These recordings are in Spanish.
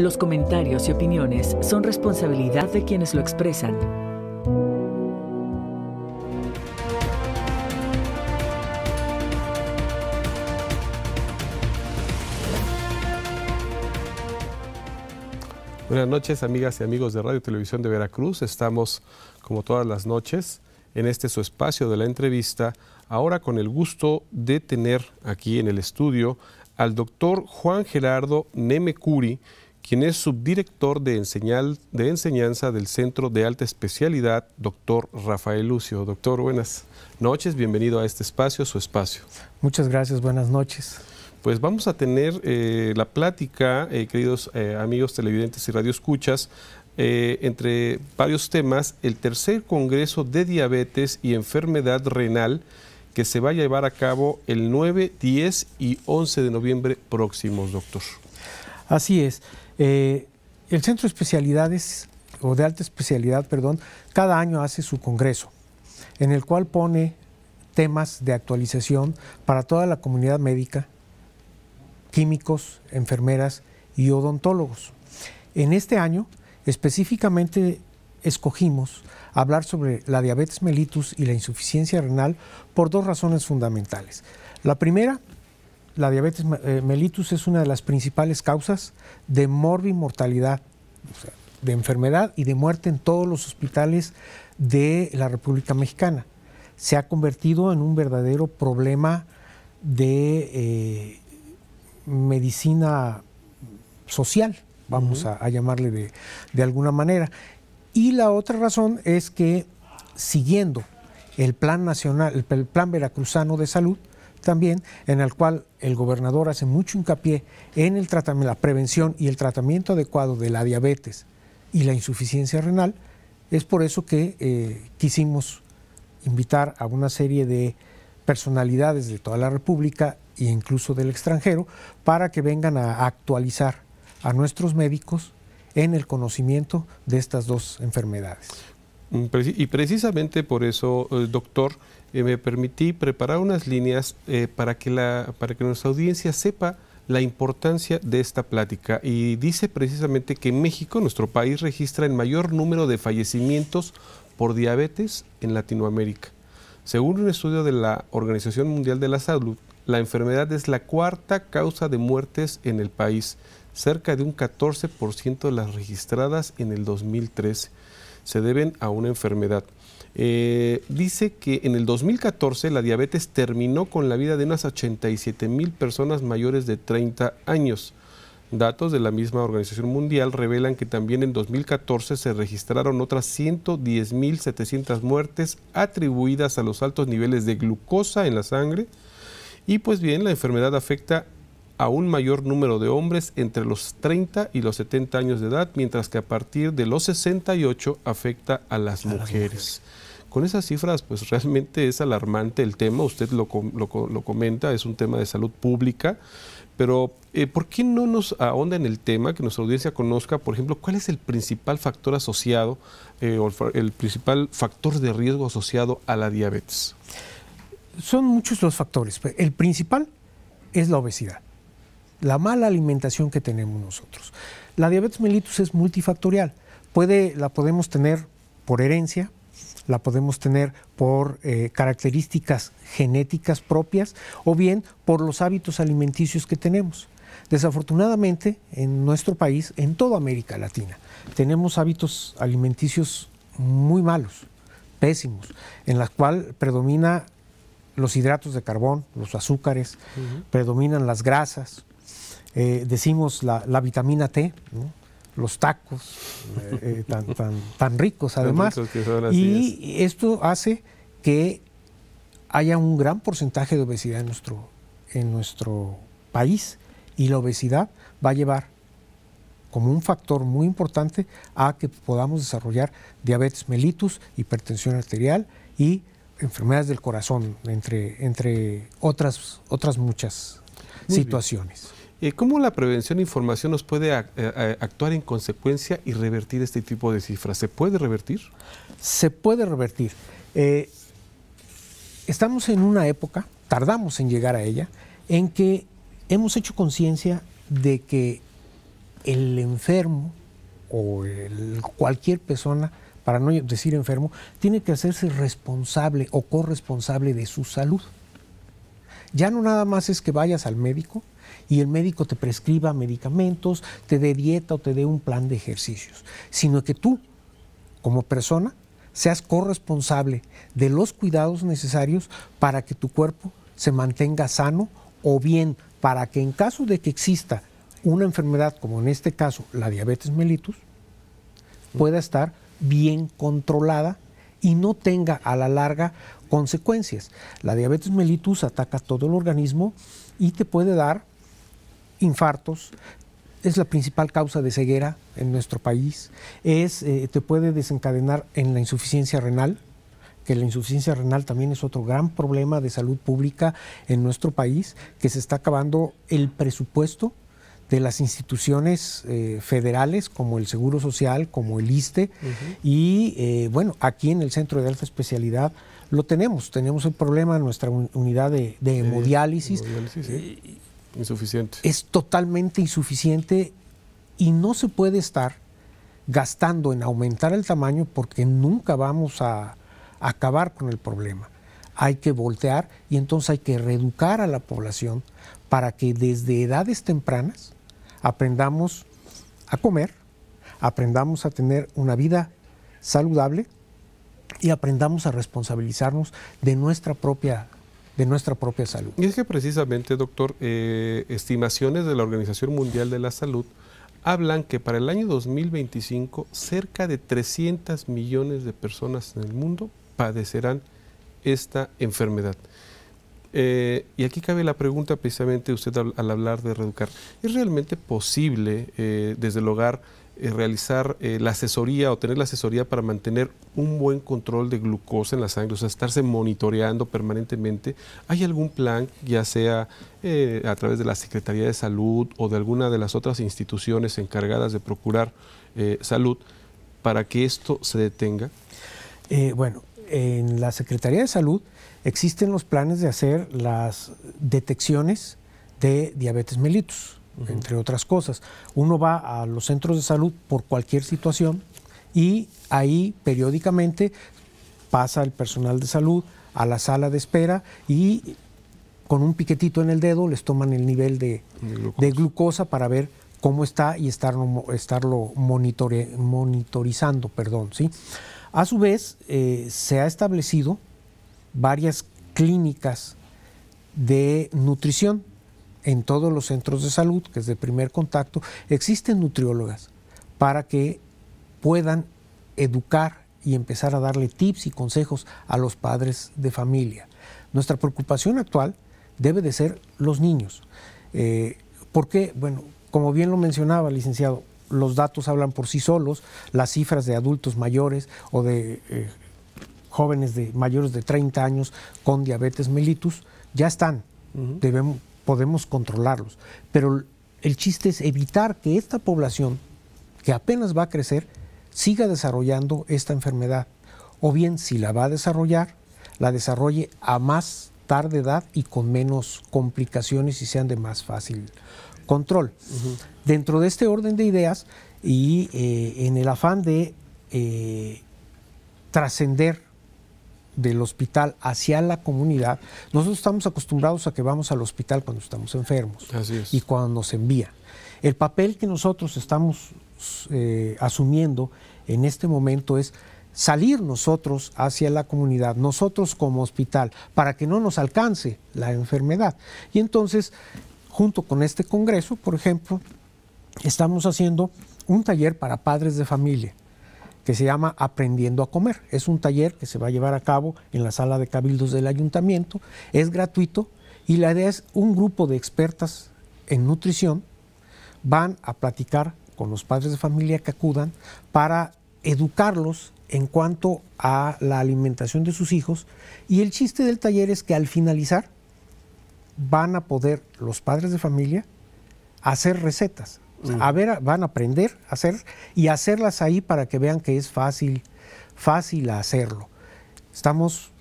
Los comentarios y opiniones son responsabilidad de quienes lo expresan. Buenas noches, amigas y amigos de Radio Televisión de Veracruz. Estamos, como todas las noches, en este su espacio de la entrevista, ahora con el gusto de tener aquí en el estudio al doctor Juan Gerardo Nemecuri, quien es subdirector de, de enseñanza del Centro de Alta Especialidad, doctor Rafael Lucio. Doctor, buenas noches, bienvenido a este espacio, su espacio. Muchas gracias, buenas noches. Pues vamos a tener eh, la plática, eh, queridos eh, amigos televidentes y radioescuchas, entre varios temas, el tercer Congreso de Diabetes y Enfermedad Renal, que se va a llevar a cabo el 9, 10 y 11 de noviembre próximos, doctor. Así es. Eh, el Centro de Especialidades, o de Alta Especialidad, perdón, cada año hace su congreso, en el cual pone temas de actualización para toda la comunidad médica, químicos, enfermeras y odontólogos. En este año, específicamente, escogimos hablar sobre la diabetes mellitus y la insuficiencia renal por dos razones fundamentales. La primera la diabetes eh, mellitus es una de las principales causas de morbi-mortalidad, de enfermedad y de muerte en todos los hospitales de la República Mexicana. Se ha convertido en un verdadero problema de eh, medicina social, vamos a, llamarle de, de alguna manera. Y la otra razón es que siguiendo el Plan Nacional, el Plan Veracruzano de Salud, también, en el cual el gobernador hace mucho hincapié en el la prevención y el tratamiento adecuado de la diabetes y la insuficiencia renal. Es por eso que eh, quisimos invitar a una serie de personalidades de toda la República e incluso del extranjero para que vengan a actualizar a nuestros médicos en el conocimiento de estas dos enfermedades. Mm, y precisamente por eso, eh, doctor, eh, me permití preparar unas líneas eh, para, que la, para que nuestra audiencia sepa la importancia de esta plática y dice precisamente que México, nuestro país, registra el mayor número de fallecimientos por diabetes en Latinoamérica. Según un estudio de la Organización Mundial de la Salud, la enfermedad es la cuarta causa de muertes en el país, cerca de un 14% de las registradas en el 2013 se deben a una enfermedad. Eh, dice que en el 2014 la diabetes terminó con la vida de unas 87 mil personas mayores de 30 años. Datos de la misma Organización Mundial revelan que también en 2014 se registraron otras 110.700 muertes atribuidas a los altos niveles de glucosa en la sangre. Y pues bien, la enfermedad afecta a un mayor número de hombres entre los 30 y los 70 años de edad, mientras que a partir de los 68 afecta a las, mujeres. Con esas cifras, pues realmente es alarmante el tema, usted lo, comenta, es un tema de salud pública, pero eh, ¿por qué no nos ahonda en el tema, que nuestra audiencia conozca, por ejemplo, cuál es el principal factor asociado eh, el principal factor de riesgo asociado a la diabetes? Son muchos los factores. El principal es la obesidad la mala alimentación que tenemos nosotros. La diabetes mellitus es multifactorial. Puede, la podemos tener por herencia, la podemos tener por eh, características genéticas propias o bien por los hábitos alimenticios que tenemos. Desafortunadamente, en nuestro país, en toda América Latina, tenemos hábitos alimenticios muy malos, pésimos, en los cual predomina los hidratos de carbón, los azúcares, predominan las grasas, eh, decimos la, la, vitamina T, los tacos eh, eh, tan, tan, ricos además. y esto hace que haya un gran porcentaje de obesidad en nuestro, en nuestro país y la obesidad va a llevar como un factor muy importante a que podamos desarrollar diabetes mellitus, hipertensión arterial y enfermedades del corazón, entre, entre otras, otras muchas situaciones. Eh, ¿Cómo la prevención de información nos puede eh, eh, actuar en consecuencia y revertir este tipo de cifras? ¿Se puede revertir? Se puede revertir. estamos en una época, tardamos en llegar a ella, en que hemos hecho conciencia de que el enfermo o cualquier persona, para no decir enfermo, tiene que hacerse responsable o corresponsable de su salud. Ya no nada más es que vayas al médico y el médico te prescriba medicamentos, te dé dieta o te dé un plan de ejercicios, sino que tú, como persona, seas corresponsable de los cuidados necesarios para que tu cuerpo se mantenga sano o bien para que en caso de que exista una enfermedad como en este caso la diabetes mellitus pueda estar bien controlada y no tenga a la larga consecuencias. La diabetes mellitus ataca todo el organismo y te puede dar infartos, es la principal causa de ceguera en nuestro país, es, eh, te puede desencadenar en la insuficiencia renal, que la insuficiencia renal también es otro gran problema de salud pública en nuestro país, que se está acabando el presupuesto de las instituciones eh, federales como el Seguro Social, como el ISTE, y eh, bueno, aquí en el Centro de Alta Especialidad lo tenemos, tenemos el problema en nuestra unidad de, hemodiálisis. Es totalmente insuficiente y no se puede estar gastando en aumentar el tamaño porque nunca vamos a acabar con el problema. Hay que voltear y entonces hay que reeducar a la población para que desde edades tempranas aprendamos a comer, aprendamos a tener una vida saludable y aprendamos a responsabilizarnos de nuestra propia de nuestra propia salud. Y es que precisamente, doctor, eh, estimaciones de la Organización Mundial de la Salud hablan que para el año 2025 cerca de 300 millones de personas en el mundo padecerán esta enfermedad. Eh, y aquí cabe la pregunta precisamente usted al, hablar de reeducar. ¿Es realmente posible eh, desde el hogar eh, realizar eh, la asesoría o tener la asesoría para mantener un buen control de glucosa en la sangre, o sea, estarse monitoreando permanentemente. ¿Hay algún plan, ya sea eh, a través de la Secretaría de Salud o de alguna de las otras instituciones encargadas de procurar salud, para que esto se detenga? bueno, en la Secretaría de Salud existen los planes de hacer las detecciones de diabetes mellitus entre otras cosas. Uno va a los centros de salud por cualquier situación y ahí periódicamente pasa el personal de salud a la sala de espera y con un piquetito en el dedo les toman el nivel de, glucosa. para ver cómo está y estarlo, monitorizando. Perdón, A su vez, eh, se ha establecido varias clínicas de nutrición en todos los centros de salud, que es de primer contacto, existen nutriólogas para que puedan educar y empezar a darle tips y consejos a los padres de familia. Nuestra preocupación actual debe de ser los niños. Eh, porque, bueno, como bien lo mencionaba, licenciado, los datos hablan por sí solos, las cifras de adultos mayores o de eh, jóvenes de mayores de 30 años con diabetes mellitus ya están. Debemos, podemos controlarlos. Pero el chiste es evitar que esta población, que apenas va a crecer, siga desarrollando esta enfermedad. O bien, si la va a desarrollar, la desarrolle a más tarde edad y con menos complicaciones y sean de más fácil control. Dentro de este orden de ideas y eh, en el afán de eh, trascender del hospital hacia la comunidad, nosotros estamos acostumbrados a que vamos al hospital cuando estamos enfermos y cuando nos envía. El papel que nosotros estamos eh, asumiendo en este momento es salir nosotros hacia la comunidad, nosotros como hospital, para que no nos alcance la enfermedad. Y entonces, junto con este Congreso, por ejemplo, estamos haciendo un taller para padres de familia que se llama Aprendiendo a Comer. Es un taller que se va a llevar a cabo en la sala de cabildos del ayuntamiento. Es gratuito y la idea es un grupo de expertas en nutrición van a platicar con los padres de familia que acudan para educarlos en cuanto a la alimentación de sus hijos. Y el chiste del taller es que al finalizar van a poder los padres de familia hacer recetas a ver, van a aprender a hacer y hacerlas ahí para que vean que es fácil, fácil hacerlo. Estamos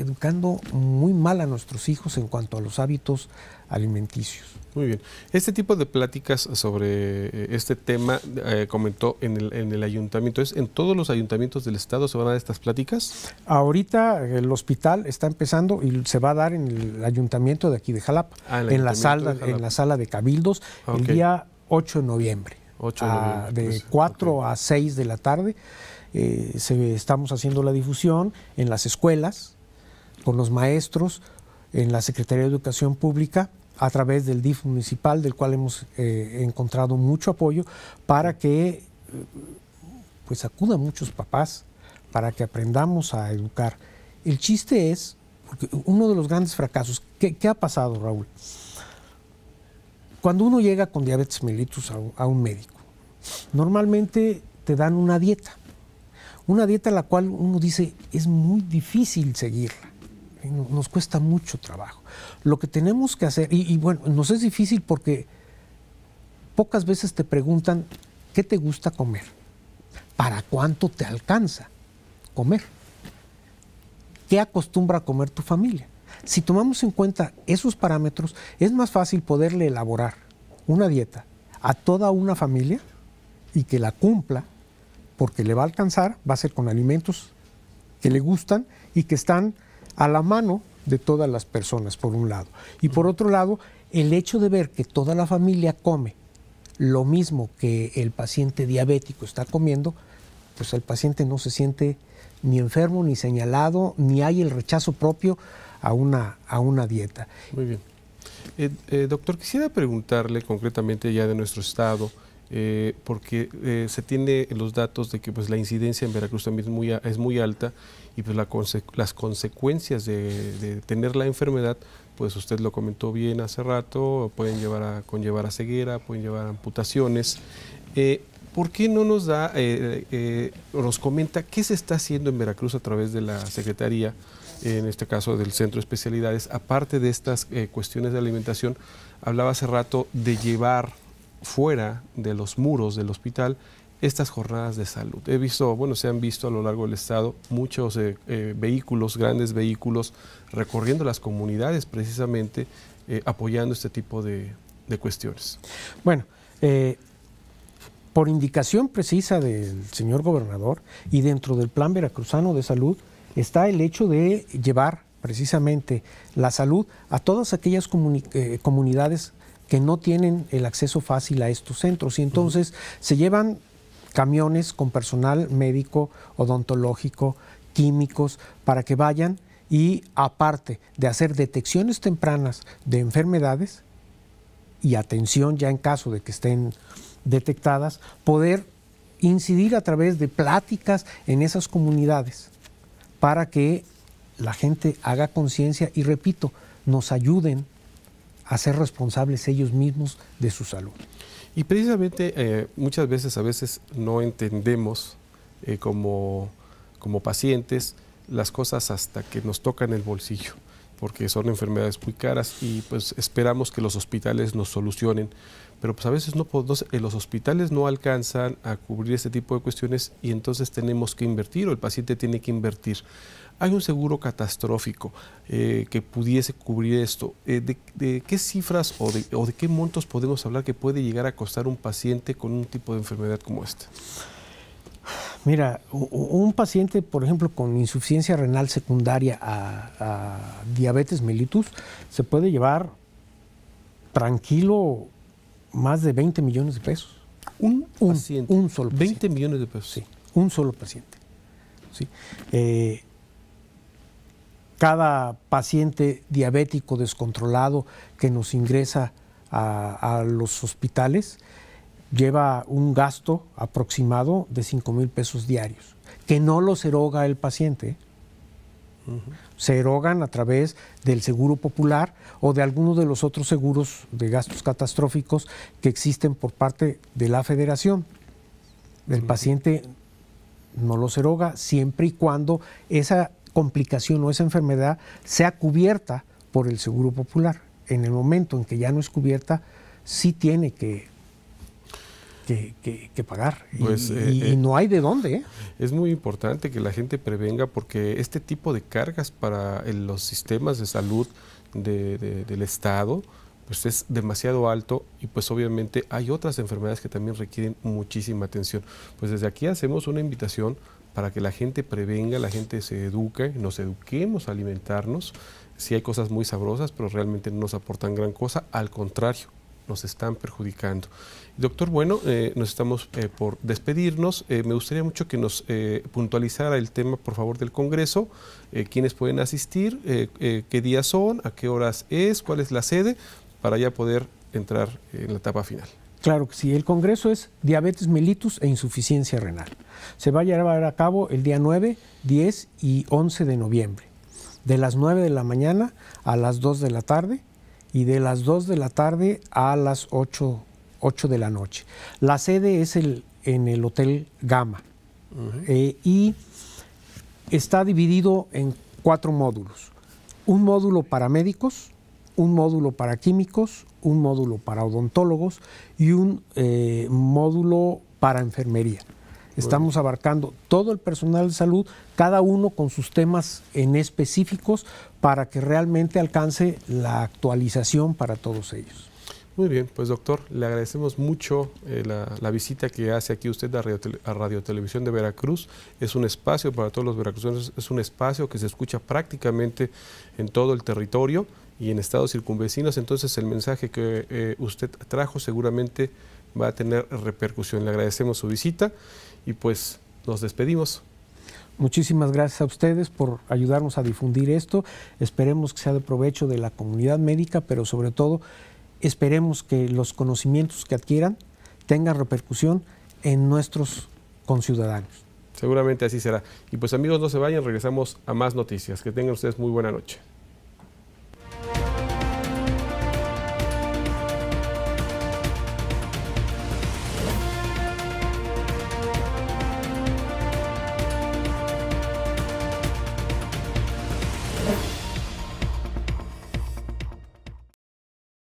educando muy mal a nuestros hijos en cuanto a los hábitos alimenticios. Muy bien. Este tipo de pláticas sobre eh, este tema eh, comentó en el, ayuntamiento. ¿Es en todos los ayuntamientos del estado se van a dar estas pláticas? Ahorita eh, el hospital está empezando y se va a dar en el ayuntamiento de aquí de Jalapa, ah, en, la sala, de en la sala de cabildos, el día 8 de noviembre. de, 4 ah, pues, a 6 de la tarde. se, estamos haciendo la difusión en las escuelas, con los maestros en la Secretaría de Educación Pública a través del DIF municipal, del cual hemos eh, encontrado mucho apoyo para que eh, pues acudan muchos papás para que aprendamos a educar. El chiste es, uno de los grandes fracasos, ¿qué, ha pasado, Raúl? Cuando uno llega con diabetes mellitus a, un médico, normalmente te dan una dieta, una dieta la cual uno dice es muy difícil seguirla nos cuesta mucho trabajo. Lo que tenemos que hacer, y, bueno, nos es difícil porque pocas veces te preguntan qué te gusta comer, para cuánto te alcanza comer, qué acostumbra a comer tu familia. Si tomamos en cuenta esos parámetros, es más fácil poderle elaborar una dieta a toda una familia y que la cumpla, porque le va a alcanzar, va a ser con alimentos que le gustan y que están a la mano de todas las personas, por un lado. Y por otro lado, el hecho de ver que toda la familia come lo mismo que el paciente diabético está comiendo, pues el paciente no se siente ni enfermo, ni señalado, ni hay el rechazo propio a una, a una dieta. Muy bien. Eh, eh, doctor, quisiera preguntarle concretamente ya de nuestro estado, eh, porque eh, se tiene los datos de que pues, la incidencia en Veracruz también es muy, es muy alta y pues, las consecuencias de, tener la enfermedad, pues usted lo comentó bien hace rato, pueden llevar a, conllevar a ceguera, pueden llevar a amputaciones. Eh, ¿Por qué no nos da, nos comenta qué se está haciendo en Veracruz a través de la Secretaría, en este caso del Centro de Especialidades, aparte de estas cuestiones de alimentación? Hablaba hace rato de llevar fuera de los muros del hospital estas jornadas de salud. He visto, bueno, se han visto a lo largo del estado muchos eh, eh, vehículos, grandes vehículos, recorriendo las comunidades precisamente eh, apoyando este tipo de, cuestiones. Bueno, por indicación precisa del señor gobernador y dentro del plan veracruzano de salud está el hecho de llevar precisamente la salud a todas aquellas comunidades que no tienen el acceso fácil a estos centros y entonces se llevan camiones con personal médico, odontológico, químicos, para que vayan y aparte de hacer detecciones tempranas de enfermedades y atención ya en caso de que estén detectadas, poder incidir a través de pláticas en esas comunidades para que la gente haga conciencia y, repito, nos ayuden a ser responsables ellos mismos de su salud. Y precisamente eh, muchas veces a veces no entendemos eh, como, como pacientes las cosas hasta que nos tocan el bolsillo, porque son enfermedades muy caras y pues esperamos que los hospitales nos solucionen. Pero pues a veces eh, los hospitales no alcanzan a cubrir ese tipo de cuestiones y entonces tenemos que invertir o el paciente tiene que invertir hay un seguro catastrófico eh, que pudiese cubrir esto. Eh, de, qué cifras o de, qué montos podemos hablar que puede llegar a costar un paciente con un tipo de enfermedad como esta? Mira, un paciente, por ejemplo, con insuficiencia renal secundaria a, diabetes mellitus, se puede llevar tranquilo más de 20 millones de pesos. Un, paciente. Un solo paciente. 20 millones de pesos. Sí, un solo paciente. ¿sí? Eh, cada paciente diabético descontrolado que nos ingresa a, los hospitales lleva un gasto aproximado de 5 mil pesos diarios, que no los eroga el paciente. Se erogan a través del seguro popular o de alguno de los otros seguros de gastos catastróficos que existen por parte de la federación. El paciente no los eroga siempre y cuando esa complicación o esa enfermedad sea cubierta por el Seguro Popular. En el momento en que ya no es cubierta, sí tiene que, pagar. y, pues, eh, eh, no hay de dónde. ¿eh? Es muy importante que la gente prevenga porque este tipo de cargas para los sistemas de salud del Estado, pues es demasiado alto y pues obviamente hay otras enfermedades que también requieren muchísima atención. Pues desde aquí hacemos una invitación para que la gente prevenga, la gente se eduque, nos eduquemos a alimentarnos. si hay cosas muy sabrosas, pero realmente no nos aportan gran cosa, al contrario, nos están perjudicando. Doctor, bueno, eh, nos estamos eh, por despedirnos. Eh, me gustaría mucho que nos puntualizara el tema, por favor, del Congreso, quiénes pueden asistir, qué días son, a qué horas es, cuál es la sede, para ya poder entrar en la etapa final. Claro que sí. El Congreso es diabetes mellitus e insuficiencia renal. Se va a llevar a cabo el día 9, 10 y 11 de noviembre, de las 9 de la mañana a las 2 de la tarde y de las 2 de la tarde a las 8, de la noche. La sede es el, en el Hotel Gama eh, y está dividido en cuatro módulos. Un módulo para médicos, un módulo para químicos, un módulo para odontólogos y un eh, módulo para enfermería. Estamos abarcando todo el personal de salud, cada uno con sus temas en específicos para que realmente alcance la actualización para todos ellos. Muy bien, pues doctor, le agradecemos mucho eh, la, visita que hace aquí usted a Radio, a Radio, Televisión de Veracruz. Es un espacio para todos los veracruzanos, es un espacio que se escucha prácticamente en todo el territorio y en estados circunvecinos, entonces el mensaje que eh, usted trajo seguramente va a tener repercusión. Le agradecemos su visita y pues nos despedimos. Muchísimas gracias a ustedes por ayudarnos a difundir esto. Esperemos que sea de provecho de la comunidad médica, pero sobre todo esperemos que los conocimientos que adquieran tengan repercusión en nuestros conciudadanos. Seguramente así será. Y pues amigos, no se vayan, regresamos a más noticias. Que tengan ustedes muy buena noche.